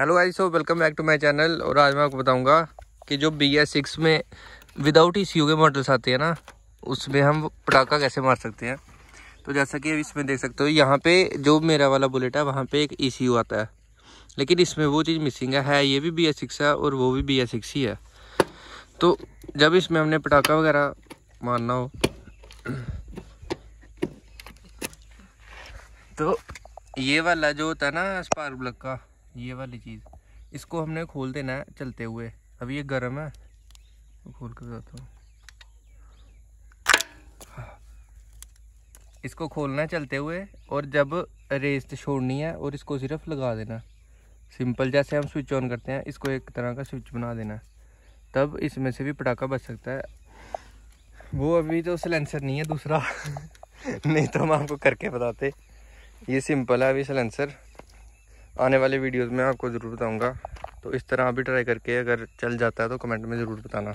hello आई सो welcome back to my channel और आज मैं आपको बताऊंगा कि जो बी एस सिक्स में विदाउट ई सी के मॉडल्स आते हैं ना उसमें हम पटाखा कैसे मार सकते हैं तो जैसा कि इसमें देख सकते हो यहाँ पे जो मेरा वाला बुलेट है वहाँ पे एक ई e आता है लेकिन इसमें वो चीज़ मिसिंग है, है ये भी बी एस सिक्स है और वो भी बी एस सिक्स ही है तो जब इसमें हमने पटाखा वगैरह मारना हो तो ये वाला जो होता है ना स्पार्क प्लग का ये वाली चीज़ इसको हमने खोल देना है चलते हुए अब ये गर्म है खोल कर बताता हूँ इसको खोलना है चलते हुए और जब रेस छोड़नी है और इसको सिर्फ लगा देना सिंपल जैसे हम स्विच ऑन करते हैं इसको एक तरह का स्विच बना देना तब इसमें से भी पटाखा बच सकता है वो अभी तो सिलेंसर नहीं है दूसरा नहीं तो हम आपको करके बताते ये सिंपल है अभी सिलेंसर आने वाले वीडियोस में आपको ज़रूर बताऊंगा तो इस तरह अभी ट्राई करके अगर चल जाता है तो कमेंट में ज़रूर बताना